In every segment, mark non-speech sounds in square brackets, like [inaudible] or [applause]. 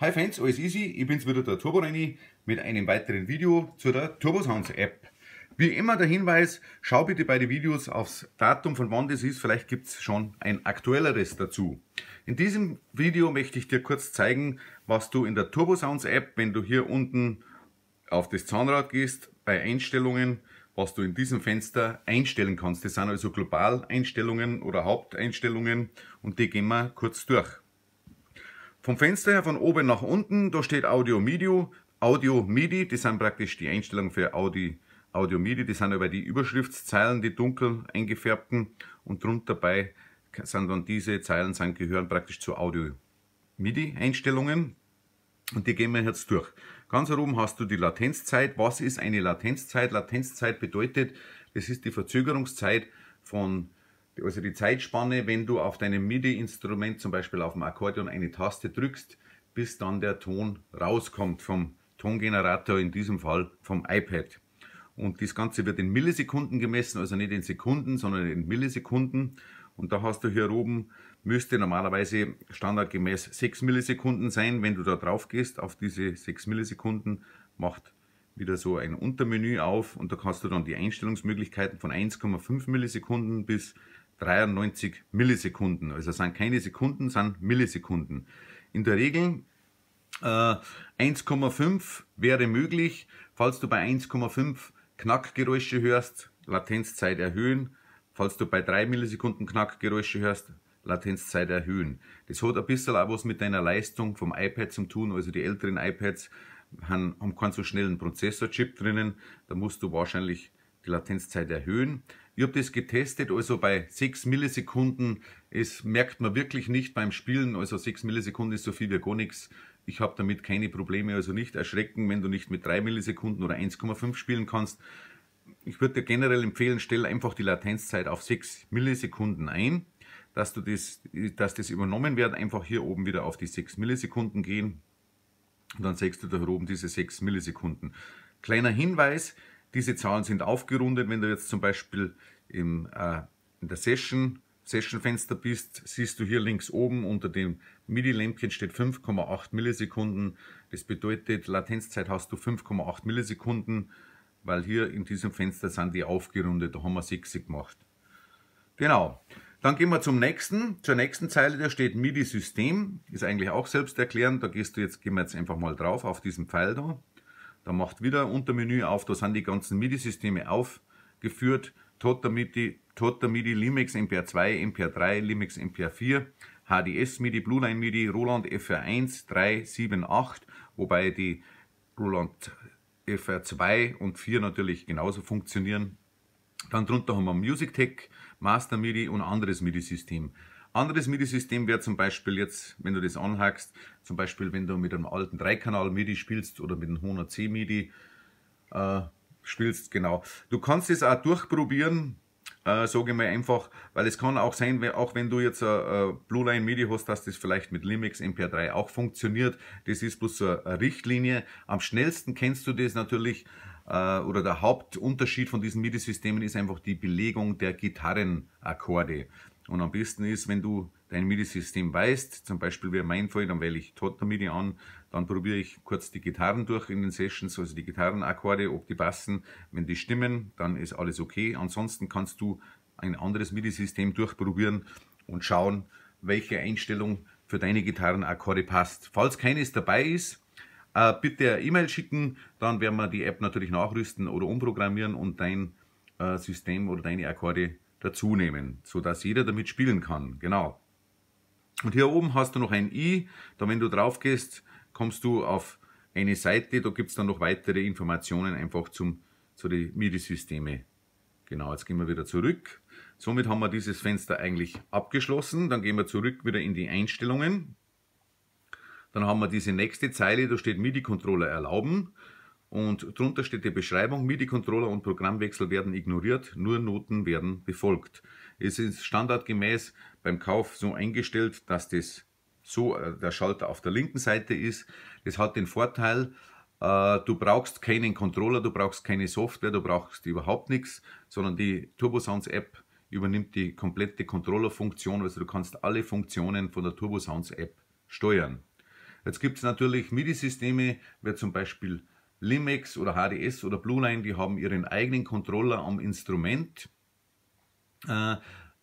Hi Fans, alles easy, ich bin's wieder der Turbo Renny mit einem weiteren Video zu der Turbosounds App. Wie immer der Hinweis, schau bitte bei den Videos aufs Datum von wann das ist, vielleicht gibt's schon ein aktuelleres dazu. In diesem Video möchte ich dir kurz zeigen, was du in der Turbosounds App, wenn du hier unten auf das Zahnrad gehst, bei Einstellungen, was du in diesem Fenster einstellen kannst. Das sind also Global-Einstellungen oder Haupteinstellungen und die gehen wir kurz durch. Vom Fenster her von oben nach unten, da steht Audio MIDI. Audio MIDI, das sind praktisch die Einstellungen für Audi, Audio MIDI, das sind aber die Überschriftszeilen, die dunkel eingefärbten und drunter bei sind dann diese Zeilen, sind, gehören praktisch zu Audio MIDI Einstellungen und die gehen wir jetzt durch. Ganz oben hast du die Latenzzeit. Was ist eine Latenzzeit? Latenzzeit bedeutet, das ist die Verzögerungszeit von also die Zeitspanne, wenn du auf deinem MIDI-Instrument, zum Beispiel auf dem Akkordeon, eine Taste drückst, bis dann der Ton rauskommt vom Tongenerator, in diesem Fall vom iPad. Und das Ganze wird in Millisekunden gemessen, also nicht in Sekunden, sondern in Millisekunden. Und da hast du hier oben, müsste normalerweise standardgemäß 6 Millisekunden sein. Wenn du da drauf gehst, auf diese 6 Millisekunden, macht wieder so ein Untermenü auf und da kannst du dann die Einstellungsmöglichkeiten von 1,5 Millisekunden bis 93 Millisekunden. Also sind keine Sekunden, sind Millisekunden. In der Regel äh, 1,5 wäre möglich. Falls du bei 1,5 Knackgeräusche hörst, Latenzzeit erhöhen. Falls du bei 3 Millisekunden Knackgeräusche hörst, Latenzzeit erhöhen. Das hat ein bisschen auch was mit deiner Leistung vom iPad zu tun. Also die älteren iPads haben, haben keinen so schnellen Prozessorchip drinnen. Da musst du wahrscheinlich die Latenzzeit erhöhen. Ich habe das getestet, also bei 6 Millisekunden, es merkt man wirklich nicht beim Spielen, also 6 Millisekunden ist so viel wie gar nichts. Ich habe damit keine Probleme, also nicht erschrecken, wenn du nicht mit 3 Millisekunden oder 1,5 spielen kannst. Ich würde dir generell empfehlen, stell einfach die Latenzzeit auf 6 Millisekunden ein, dass, du das, dass das übernommen wird, einfach hier oben wieder auf die 6 Millisekunden gehen. Und dann siehst du da oben diese 6 Millisekunden. Kleiner Hinweis, diese Zahlen sind aufgerundet. Wenn du jetzt zum Beispiel im, äh, in der Session Session-Fenster bist, siehst du hier links oben unter dem MIDI-Lämpchen steht 5,8 Millisekunden. Das bedeutet, Latenzzeit hast du 5,8 Millisekunden, weil hier in diesem Fenster sind die aufgerundet, da haben wir 60 gemacht. Genau. Dann gehen wir zum nächsten, zur nächsten Zeile, da steht MIDI-System, ist eigentlich auch selbsterklärend, da gehst du jetzt, gehen wir jetzt einfach mal drauf auf diesen Pfeil da. Da macht wieder Untermenü auf, da sind die ganzen MIDI-Systeme aufgeführt. Total MIDI, Total MIDI, Limex MPR2, MPR3, Limex MPR4, HDS MIDI, Blueline MIDI, Roland FR1, 3, 7, 8, wobei die Roland FR2 und 4 natürlich genauso funktionieren. Dann drunter haben wir Music Tech, Master MIDI und anderes MIDI-System. Anderes MIDI-System wäre zum Beispiel jetzt, wenn du das anhackst, zum Beispiel wenn du mit einem alten 3-Kanal-MIDI spielst oder mit einem 100C MIDI äh, spielst, genau. Du kannst es auch durchprobieren, äh, sage ich mal einfach, weil es kann auch sein, auch wenn du jetzt äh, äh Blue Line MIDI hast, dass das vielleicht mit Limix MP3 auch funktioniert. Das ist bloß so eine Richtlinie. Am schnellsten kennst du das natürlich, äh, oder der Hauptunterschied von diesen MIDI-Systemen ist einfach die Belegung der Gitarrenakkorde. Und am besten ist, wenn du dein MIDI-System weißt, zum Beispiel wäre mein Fall, dann wähle ich Totter MIDI an, dann probiere ich kurz die Gitarren durch in den Sessions, also die Gitarrenakkorde, ob die passen. Wenn die stimmen, dann ist alles okay. Ansonsten kannst du ein anderes MIDI-System durchprobieren und schauen, welche Einstellung für deine Gitarrenakkorde passt. Falls keines dabei ist, äh, bitte E-Mail schicken, dann werden wir die App natürlich nachrüsten oder umprogrammieren und dein äh, System oder deine Akkorde dazu nehmen, sodass jeder damit spielen kann. Genau. Und hier oben hast du noch ein i. Da, wenn du drauf gehst, kommst du auf eine Seite. Da gibt es dann noch weitere Informationen einfach zum, zu den MIDI-Systeme. Genau, jetzt gehen wir wieder zurück. Somit haben wir dieses Fenster eigentlich abgeschlossen. Dann gehen wir zurück wieder in die Einstellungen. Dann haben wir diese nächste Zeile, da steht MIDI-Controller erlauben. Und drunter steht die Beschreibung, MIDI-Controller und Programmwechsel werden ignoriert, nur Noten werden befolgt. Es ist standardgemäß beim Kauf so eingestellt, dass das so äh, der Schalter auf der linken Seite ist. Das hat den Vorteil, äh, du brauchst keinen Controller, du brauchst keine Software, du brauchst überhaupt nichts, sondern die Turbosounds App übernimmt die komplette Controller-Funktion, also du kannst alle Funktionen von der Turbosounds App steuern. Jetzt gibt es natürlich MIDI-Systeme, wer zum Beispiel Limex oder HDS oder Blueline, die haben ihren eigenen Controller am Instrument, äh,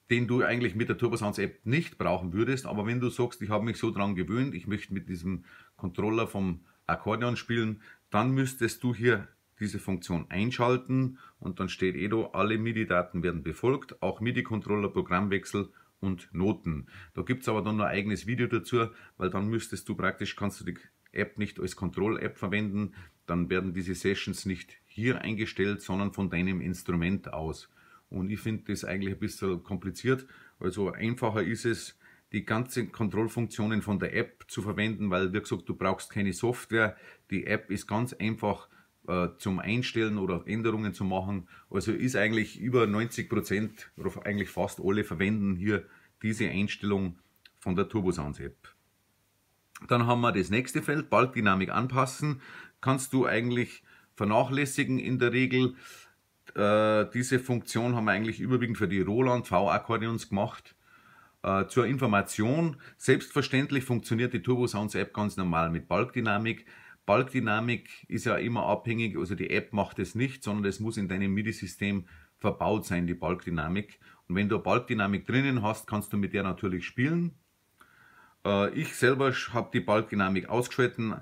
den du eigentlich mit der Turbosounds App nicht brauchen würdest. Aber wenn du sagst, ich habe mich so daran gewöhnt, ich möchte mit diesem Controller vom Akkordeon spielen, dann müsstest du hier diese Funktion einschalten und dann steht Edo, eh alle MIDI-Daten werden befolgt, auch MIDI-Controller, Programmwechsel und Noten. Da gibt es aber dann noch ein eigenes Video dazu, weil dann müsstest du praktisch, kannst du die App nicht als Control-App verwenden, dann werden diese Sessions nicht hier eingestellt, sondern von deinem Instrument aus. Und ich finde das eigentlich ein bisschen kompliziert. Also einfacher ist es, die ganzen Kontrollfunktionen von der App zu verwenden, weil, wie gesagt, du brauchst keine Software. Die App ist ganz einfach äh, zum Einstellen oder Änderungen zu machen. Also ist eigentlich über 90 Prozent, eigentlich fast alle verwenden hier diese Einstellung von der Turbosounds App. Dann haben wir das nächste Feld, Balkdynamik anpassen. Kannst du eigentlich vernachlässigen in der Regel. Äh, diese Funktion haben wir eigentlich überwiegend für die Roland V-Akkordeons gemacht. Äh, zur Information, selbstverständlich funktioniert die Turbo Sounds App ganz normal mit Balkdynamik. Balkdynamik ist ja immer abhängig, also die App macht es nicht, sondern es muss in deinem MIDI-System verbaut sein, die Balkdynamik. Und wenn du Balkdynamik drinnen hast, kannst du mit der natürlich spielen. Äh, ich selber habe die Balkdynamik ausgeschalten,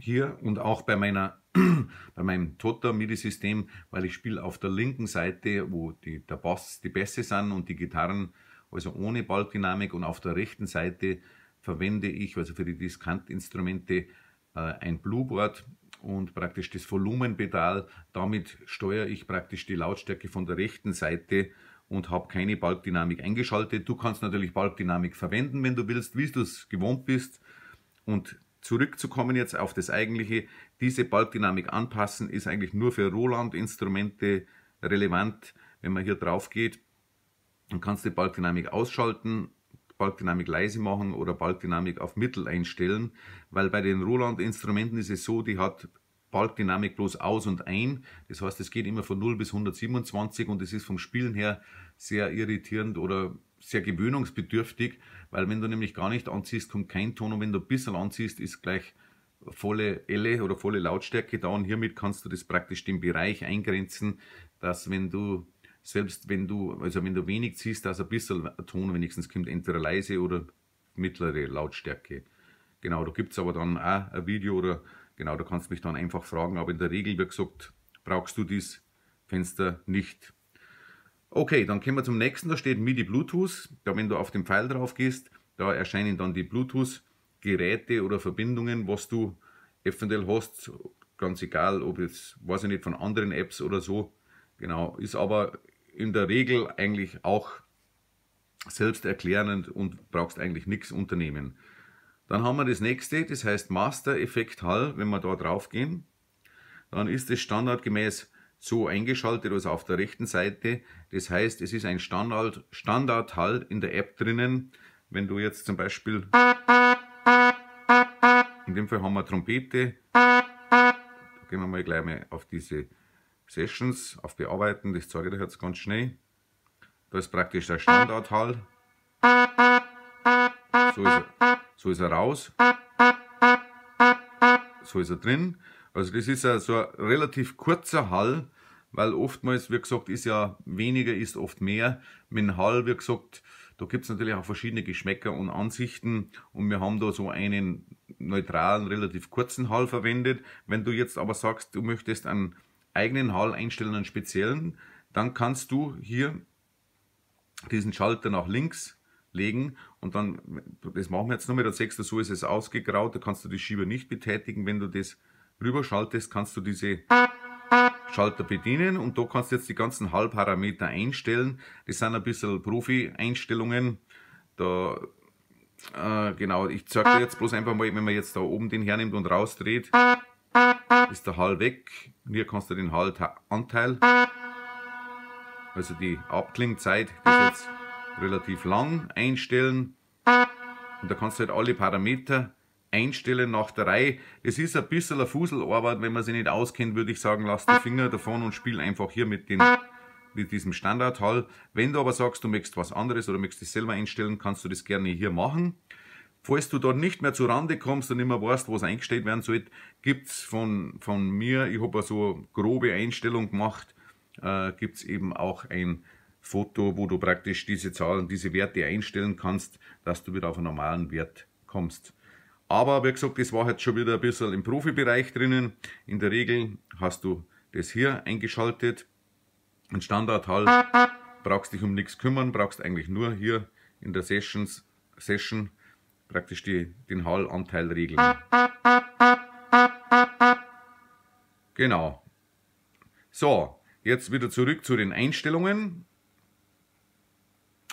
hier und auch bei meiner [clears throat] bei meinem Totter MIDI-System, weil ich spiele auf der linken Seite, wo die, der Bass, die Bässe sind und die Gitarren, also ohne Balkdynamik und auf der rechten Seite verwende ich, also für die Diskantinstrumente, äh, ein Blueboard und praktisch das Volumenpedal. Damit steuere ich praktisch die Lautstärke von der rechten Seite und habe keine Balkdynamik eingeschaltet. Du kannst natürlich Balkdynamik verwenden, wenn du willst, wie du es gewohnt bist. Und zurückzukommen jetzt auf das eigentliche, diese Balkdynamik anpassen ist eigentlich nur für Roland-Instrumente relevant. Wenn man hier drauf geht, dann kannst du die Balkdynamik ausschalten, Balkdynamik leise machen oder Balkdynamik auf Mittel einstellen, weil bei den Roland-Instrumenten ist es so, die hat Balkdynamik bloß aus und ein. Das heißt, es geht immer von 0 bis 127 und es ist vom Spielen her sehr irritierend oder sehr gewöhnungsbedürftig, weil wenn du nämlich gar nicht anziehst, kommt kein Ton und wenn du ein bisschen anziehst, ist gleich volle Elle oder volle Lautstärke da und hiermit kannst du das praktisch den Bereich eingrenzen, dass wenn du selbst wenn du, also wenn du wenig ziehst, dass ein bisschen Ton wenigstens kommt, entweder leise oder mittlere Lautstärke. Genau, da gibt es aber dann auch ein Video oder Genau, du kannst mich dann einfach fragen, aber in der Regel wie gesagt, brauchst du dieses Fenster nicht. Okay, dann kommen wir zum nächsten, da steht MIDI Bluetooth. Da wenn du auf den Pfeil drauf gehst, da erscheinen dann die Bluetooth-Geräte oder Verbindungen, was du eventuell hast. Ganz egal, ob jetzt, weiß ich nicht, von anderen Apps oder so. Genau, ist aber in der Regel eigentlich auch selbsterklärend und brauchst eigentlich nichts unternehmen. Dann haben wir das nächste, das heißt Master Effekt Hall. Wenn wir da drauf gehen, dann ist es standardgemäß so eingeschaltet, also auf der rechten Seite. Das heißt, es ist ein Standard, Standard Hall in der App drinnen. Wenn du jetzt zum Beispiel, in dem Fall haben wir Trompete. Gehen wir mal gleich mal auf diese Sessions, auf Bearbeiten. Das zeige ich dir jetzt ganz schnell. Da ist praktisch der Standard Hall. So ist, er, so ist er raus. So ist er drin. Also das ist so ein relativ kurzer Hall, weil oftmals, wie gesagt, ist ja weniger, ist oft mehr. Mit dem Hall, wie gesagt, da gibt es natürlich auch verschiedene Geschmäcker und Ansichten und wir haben da so einen neutralen, relativ kurzen Hall verwendet. Wenn du jetzt aber sagst, du möchtest einen eigenen Hall einstellen, einen speziellen, dann kannst du hier diesen Schalter nach links legen und dann, das machen wir jetzt nur mit der 6, so ist es ausgegraut, da kannst du die Schieber nicht betätigen. Wenn du das rüberschaltest, kannst du diese Schalter bedienen und da kannst du jetzt die ganzen Hallparameter einstellen. Das sind ein bisschen Profi-Einstellungen. Da, äh, genau, ich zeige dir jetzt bloß einfach mal, wenn man jetzt da oben den hernimmt und rausdreht, ist der Hall weg. Und hier kannst du den Hallanteil, also die Abklingzeit, das jetzt relativ lang einstellen. Und da kannst du halt alle Parameter einstellen nach der Reihe. Es ist ein bisschen eine Fuselarbeit, wenn man sich nicht auskennt, würde ich sagen, lass die Finger davon und spiel einfach hier mit, den, mit diesem Standardhall. Wenn du aber sagst, du möchtest was anderes oder möchtest es selber einstellen, kannst du das gerne hier machen. Falls du dort nicht mehr zu Rande kommst und nicht mehr weißt, was eingestellt werden soll, gibt's von, von mir, ich habe so grobe Einstellung gemacht, äh, es eben auch ein Foto, wo du praktisch diese Zahlen, diese Werte einstellen kannst, dass du wieder auf einen normalen Wert kommst. Aber wie gesagt, das war jetzt schon wieder ein bisschen im Profibereich drinnen. In der Regel hast du das hier eingeschaltet. Ein Standardhall brauchst dich um nichts kümmern, brauchst eigentlich nur hier in der Sessions, Session praktisch die, den Hallanteil regeln. Genau. So, jetzt wieder zurück zu den Einstellungen.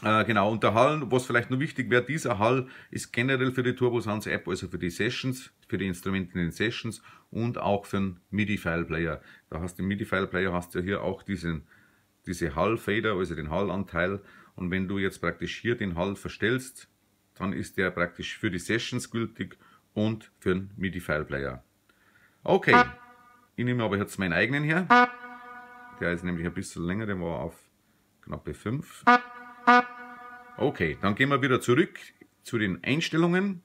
Äh, genau, und der Hall, was vielleicht noch wichtig wäre, dieser Hall ist generell für die Turbosounds App, also für die Sessions, für die Instrumente in den Sessions und auch für den MIDI-File-Player. Da hast du im MIDI-File-Player hast du hier auch diesen, diese Hall-Fader, also den Hall-Anteil. Und wenn du jetzt praktisch hier den Hall verstellst, dann ist der praktisch für die Sessions gültig und für den MIDI-File-Player. Okay, ich nehme aber jetzt meinen eigenen hier. Der ist nämlich ein bisschen länger, der war auf knappe 5. Okay, dann gehen wir wieder zurück zu den Einstellungen.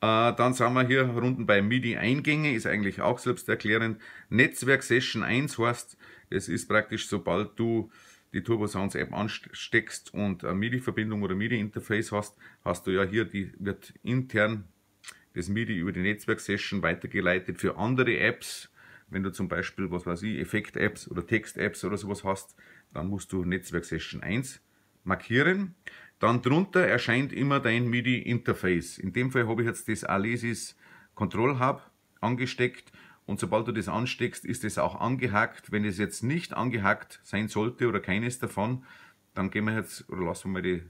Äh, dann sind wir hier unten bei MIDI-Eingänge, ist eigentlich auch selbsterklärend. Netzwerk Session 1 heißt, es ist praktisch, sobald du die Turbo Sounds App ansteckst und eine MIDI-Verbindung oder MIDI-Interface hast, hast du ja hier, die wird intern das MIDI über die Netzwerk-Session weitergeleitet für andere Apps. Wenn du zum Beispiel, was weiß ich, Effekt-Apps oder Text-Apps oder sowas hast, dann musst du Netzwerk Session 1 markieren. Dann drunter erscheint immer dein MIDI-Interface. In dem Fall habe ich jetzt das Alesis Control Hub angesteckt und sobald du das ansteckst, ist es auch angehackt. Wenn es jetzt nicht angehackt sein sollte oder keines davon, dann gehen wir jetzt oder lassen wir mal die,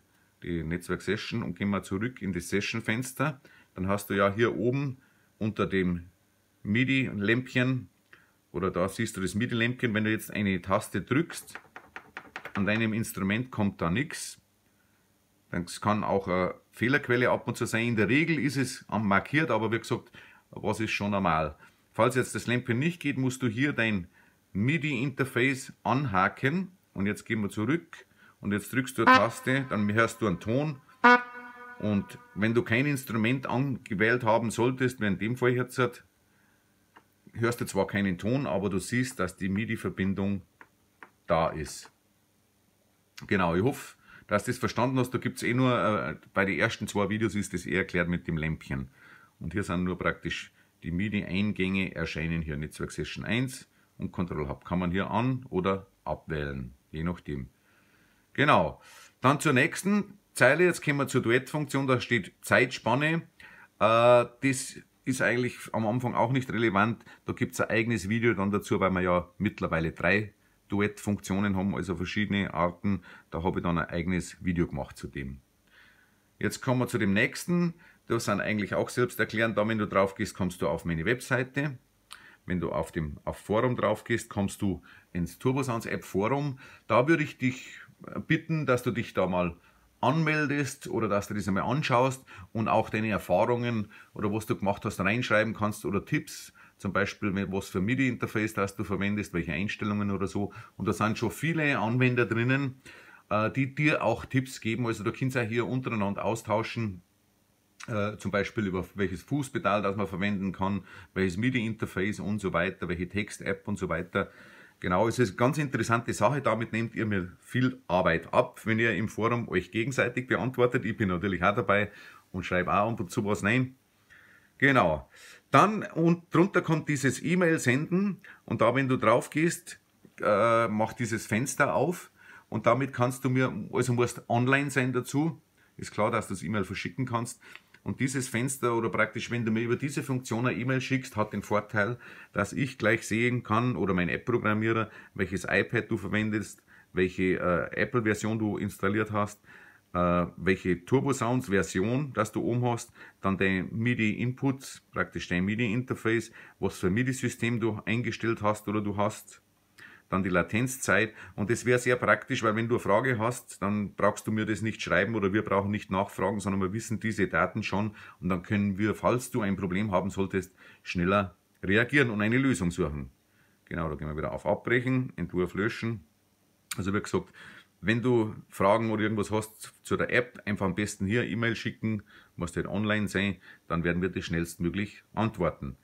die Netzwerk Session und gehen wir zurück in das Session Fenster. Dann hast du ja hier oben unter dem MIDI-Lämpchen oder da siehst du das MIDI-Lämpchen. Wenn du jetzt eine Taste drückst, an deinem Instrument kommt da nichts, Das kann auch eine Fehlerquelle ab und zu sein. In der Regel ist es markiert, aber wie gesagt, was ist schon normal. Falls jetzt das Lämpchen nicht geht, musst du hier dein MIDI-Interface anhaken. Und jetzt gehen wir zurück und jetzt drückst du eine Taste, dann hörst du einen Ton. Und wenn du kein Instrument angewählt haben solltest, wie in dem Fall jetzt, hörst du zwar keinen Ton, aber du siehst, dass die MIDI-Verbindung da ist. Genau, ich hoffe, dass du das verstanden hast. Da gibt es eh nur, äh, bei den ersten zwei Videos ist das eh erklärt mit dem Lämpchen. Und hier sind nur praktisch die MIDI-Eingänge erscheinen hier Netzwerk Session 1 und Control Hub kann man hier an- oder abwählen, je nachdem. Genau, dann zur nächsten Zeile, jetzt kommen wir zur Duett-Funktion. da steht Zeitspanne. Äh, das ist eigentlich am Anfang auch nicht relevant, da gibt es ein eigenes Video dann dazu, weil wir ja mittlerweile drei Duett-Funktionen haben, also verschiedene Arten. Da habe ich dann ein eigenes Video gemacht zu dem. Jetzt kommen wir zu dem nächsten. Das sind eigentlich auch selbst erklärend. Da, wenn du drauf gehst, kommst du auf meine Webseite. Wenn du auf dem auf Forum drauf gehst, kommst du ins Turbosounds App Forum. Da würde ich dich bitten, dass du dich da mal anmeldest oder dass du das einmal anschaust und auch deine Erfahrungen oder was du gemacht hast reinschreiben kannst oder Tipps, zum Beispiel was für MIDI-Interface das du verwendest, welche Einstellungen oder so. Und da sind schon viele Anwender drinnen, äh, die dir auch Tipps geben. Also du kannst auch hier untereinander austauschen, äh, zum Beispiel über welches Fußpedal das man verwenden kann, welches MIDI-Interface und so weiter, welche Text-App und so weiter. Genau, es ist eine ganz interessante Sache. Damit nehmt ihr mir viel Arbeit ab, wenn ihr im Forum euch gegenseitig beantwortet. Ich bin natürlich auch dabei und schreibe auch ab und zu was nein. Genau. Dann und drunter kommt dieses E-Mail senden und da, wenn du drauf gehst, äh, mach dieses Fenster auf und damit kannst du mir, also musst online sein dazu. Ist klar, dass du das E-Mail verschicken kannst. Und dieses Fenster oder praktisch, wenn du mir über diese Funktion eine E-Mail schickst, hat den Vorteil, dass ich gleich sehen kann oder mein App-Programmierer, welches iPad du verwendest, welche äh, Apple-Version du installiert hast, äh, welche Turbo-Sounds-Version, dass du oben hast, dann dein midi input praktisch dein MIDI-Interface, was für MIDI-System du eingestellt hast oder du hast, dann die Latenzzeit und das wäre sehr praktisch, weil wenn du eine Frage hast, dann brauchst du mir das nicht schreiben oder wir brauchen nicht nachfragen, sondern wir wissen diese Daten schon und dann können wir, falls du ein Problem haben solltest, schneller reagieren und eine Lösung suchen. Genau, da gehen wir wieder auf Abbrechen, Entwurf löschen. Also wie gesagt, wenn du Fragen oder irgendwas hast zu der App, einfach am besten hier E-Mail schicken, muss halt online sein, dann werden wir dir schnellstmöglich antworten.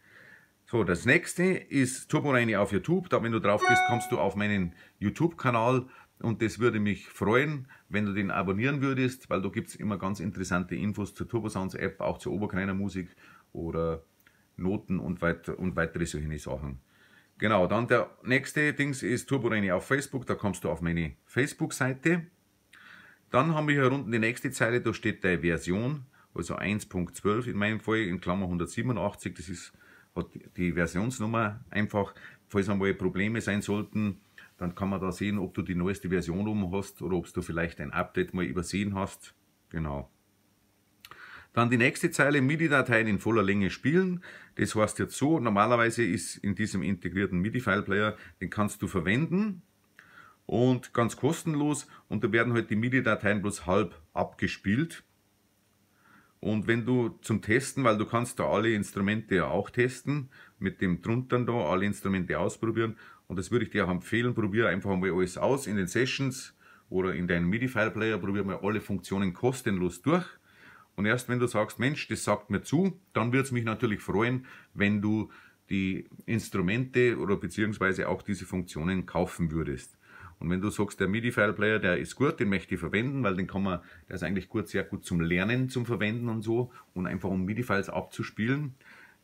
So, das nächste ist Turboreine auf YouTube. Da, wenn du drauf bist, kommst du auf meinen YouTube-Kanal und das würde mich freuen, wenn du den abonnieren würdest, weil da gibt es immer ganz interessante Infos zur Turbosounds App, auch zur Oberkleiner Musik oder Noten und, weit und weitere solche Sachen. Genau, dann der nächste Dings ist Turborene auf Facebook, da kommst du auf meine Facebook-Seite. Dann haben wir hier unten die nächste Zeile, da steht die Version, also 1.12 in meinem Fall, in Klammer 187, das ist, hat die Versionsnummer einfach. Falls einmal Probleme sein sollten, dann kann man da sehen, ob du die neueste Version oben hast oder ob du vielleicht ein Update mal übersehen hast. Genau. Dann die nächste Zeile MIDI-Dateien in voller Länge spielen. Das heißt jetzt so, normalerweise ist in diesem integrierten MIDI-File-Player, den kannst du verwenden und ganz kostenlos und da werden halt die MIDI-Dateien bloß halb abgespielt. Und wenn du zum Testen, weil du kannst da alle Instrumente ja auch testen, mit dem drunter da alle Instrumente ausprobieren und das würde ich dir auch empfehlen, probiere einfach mal alles aus in den Sessions oder in deinen MIDI-File-Player, probiere mal alle Funktionen kostenlos durch. Und erst wenn du sagst, Mensch, das sagt mir zu, dann würde es mich natürlich freuen, wenn du die Instrumente oder beziehungsweise auch diese Funktionen kaufen würdest. Und wenn du sagst, der MIDI-File-Player, der ist gut, den möchte ich verwenden, weil den kann man, der ist eigentlich gut, sehr gut zum Lernen, zum Verwenden und so und einfach um MIDI-Files abzuspielen,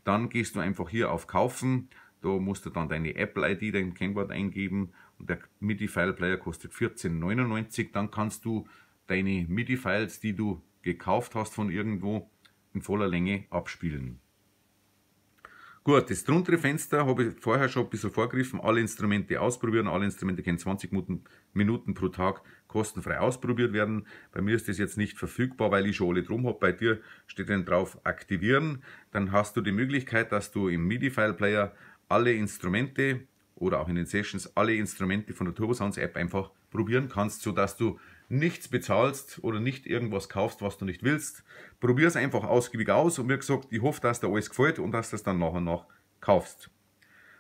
dann gehst du einfach hier auf Kaufen, da musst du dann deine Apple-ID, dein Kennwort eingeben und der MIDI-File-Player kostet 14,99, dann kannst du deine MIDI-Files, die du gekauft hast von irgendwo, in voller Länge abspielen. Gut, das drunter Fenster habe ich vorher schon ein bisschen vorgegriffen. Alle Instrumente ausprobieren. Alle Instrumente können 20 Minuten, pro Tag kostenfrei ausprobiert werden. Bei mir ist das jetzt nicht verfügbar, weil ich schon alle drum habe. Bei dir steht dann drauf aktivieren. Dann hast du die Möglichkeit, dass du im MIDI-File-Player alle Instrumente oder auch in den Sessions alle Instrumente von der turbosounds App einfach probieren kannst, sodass du nichts bezahlst oder nicht irgendwas kaufst, was du nicht willst. Probier es einfach ausgiebig aus und wie gesagt, ich hoffe, dass dir alles gefällt und dass du es dann nach und nach kaufst.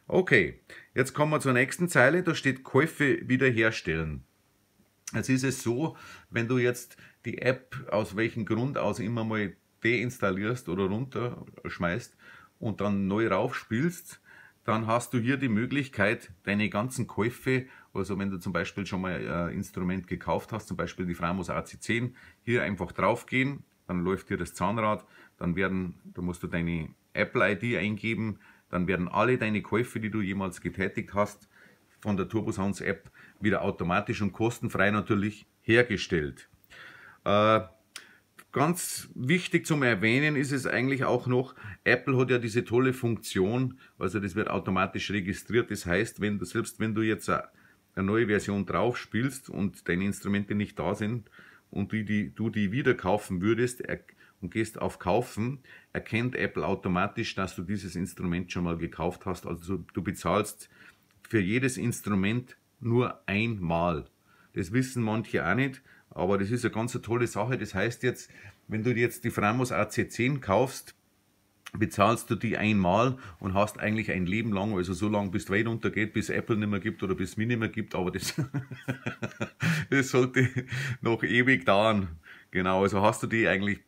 Okay, jetzt kommen wir zur nächsten Zeile, da steht Käufe wiederherstellen. Jetzt ist es so, wenn du jetzt die App aus welchem Grund aus immer mal deinstallierst oder runterschmeißt und dann neu raufspielst, dann hast du hier die Möglichkeit, deine ganzen Käufe also wenn du zum Beispiel schon mal ein äh, Instrument gekauft hast, zum Beispiel die Framus AC10, hier einfach draufgehen, dann läuft dir das Zahnrad, dann werden, da musst du deine Apple-ID eingeben, dann werden alle deine Käufe, die du jemals getätigt hast, von der Turbosounds App wieder automatisch und kostenfrei natürlich hergestellt. Äh, ganz wichtig zum Erwähnen ist es eigentlich auch noch, Apple hat ja diese tolle Funktion, also das wird automatisch registriert. Das heißt, wenn du, selbst wenn du jetzt äh, eine neue Version drauf spielst und deine Instrumente nicht da sind und die, die, du die wieder kaufen würdest und gehst auf Kaufen, erkennt Apple automatisch, dass du dieses Instrument schon mal gekauft hast. Also du bezahlst für jedes Instrument nur einmal. Das wissen manche auch nicht, aber das ist eine ganz tolle Sache. Das heißt jetzt, wenn du jetzt die Framos AC10 kaufst, bezahlst du die einmal und hast eigentlich ein Leben lang, also so lange bis weit Welt untergeht, bis Apple nicht mehr gibt oder bis es mich nicht mehr gibt, aber das, [laughs] das sollte noch ewig dauern. Genau, also hast du die eigentlich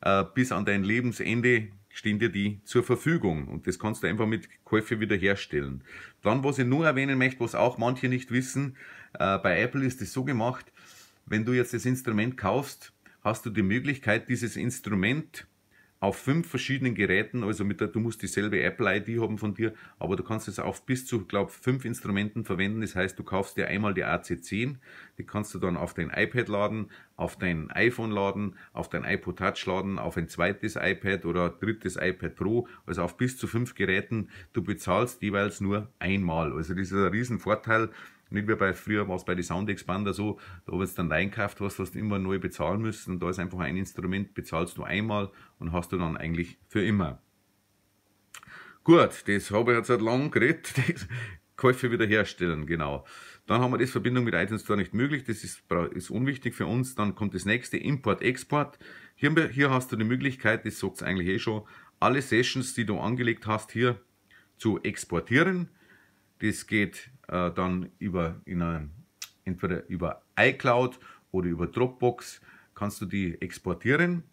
äh, bis an dein Lebensende stehen dir die zur Verfügung und das kannst du einfach mit Käufe wiederherstellen. Dann, was ich nur erwähnen möchte, was auch manche nicht wissen, äh, bei Apple ist es so gemacht, wenn du jetzt das Instrument kaufst, hast du die Möglichkeit, dieses Instrument auf fünf verschiedenen Geräten, also mit der, du musst dieselbe Apple-ID haben von dir, aber du kannst es auf bis zu, glaube fünf Instrumenten verwenden. Das heißt, du kaufst dir einmal die AC10, die kannst du dann auf dein iPad laden, auf dein iPhone laden, auf dein iPod Touch laden, auf ein zweites iPad oder drittes iPad Pro, also auf bis zu fünf Geräten. Du bezahlst jeweils nur einmal. Also das ist ein Riesenvorteil. Vorteil nicht wie bei früher war es bei den Sound Expander so, da wird es dann reinkauft, hast, hast du immer neu bezahlen müssen. Und da ist einfach ein Instrument, bezahlst du einmal und hast du dann eigentlich für immer. Gut, das habe ich jetzt seit halt langem geredet. [laughs] Das Käufe wiederherstellen, genau. Dann haben wir das Verbindung mit iTunes Store nicht möglich. Das ist, ist unwichtig für uns. Dann kommt das nächste Import-Export. Hier, hier hast du die Möglichkeit, das sagt es eigentlich eh schon, alle Sessions, die du angelegt hast, hier zu exportieren. Das geht äh, dann über in eine, entweder über iCloud oder über Dropbox kannst du die exportieren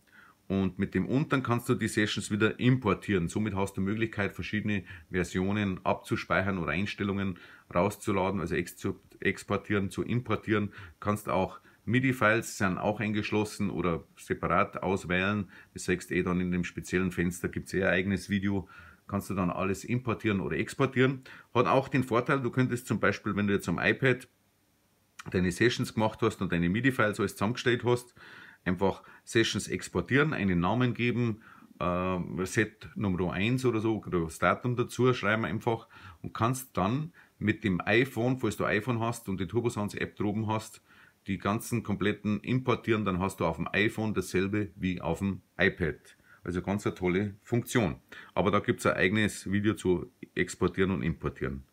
und mit dem unteren kannst du die Sessions wieder importieren. Somit hast du die Möglichkeit, verschiedene Versionen abzuspeichern oder Einstellungen rauszuladen, also zu exportieren, zu importieren. Kannst auch MIDI-Files sind auch eingeschlossen oder separat auswählen. Das sagst eh dann in dem speziellen Fenster gibt es eh ein eigenes Video kannst du dann alles importieren oder exportieren. Hat auch den Vorteil, du könntest zum Beispiel, wenn du jetzt am iPad deine Sessions gemacht hast und deine MIDI-Files alles zusammengestellt hast, einfach Sessions exportieren, einen Namen geben, äh, Set Nummer 1 oder so, oder das Datum dazu schreiben einfach und kannst dann mit dem iPhone, falls du iPhone hast und die Turbosounds App droben hast, die ganzen kompletten importieren, dann hast du auf dem iPhone dasselbe wie auf dem iPad. Also ganz eine tolle Funktion. Aber da gibt es ein eigenes Video zu exportieren und importieren.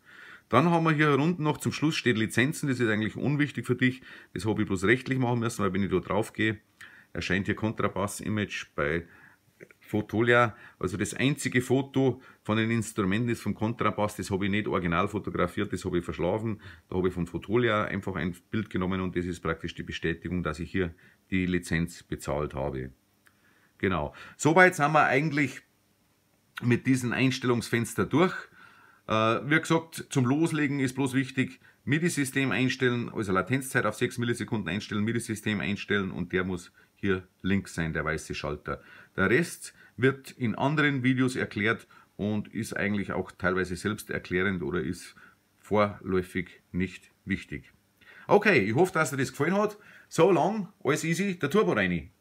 Dann haben wir hier unten noch zum Schluss steht Lizenzen. Das ist eigentlich unwichtig für dich. Das habe ich bloß rechtlich machen müssen, weil wenn ich da drauf gehe, erscheint hier Kontrabass-Image bei Fotolia. Also das einzige Foto von den Instrumenten ist vom Kontrabass. Das habe ich nicht original fotografiert, das habe ich verschlafen. Da habe ich von Fotolia einfach ein Bild genommen und das ist praktisch die Bestätigung, dass ich hier die Lizenz bezahlt habe. Genau. Soweit sind wir eigentlich mit diesem Einstellungsfenster durch. Äh, wie gesagt, zum Loslegen ist bloß wichtig, MIDI-System einstellen, also Latenzzeit auf 6 Millisekunden einstellen, MIDI-System einstellen und der muss hier links sein, der weiße Schalter. Der Rest wird in anderen Videos erklärt und ist eigentlich auch teilweise selbsterklärend oder ist vorläufig nicht wichtig. Okay, ich hoffe, dass dir das gefallen hat. So lang, alles easy, der Turbo rein.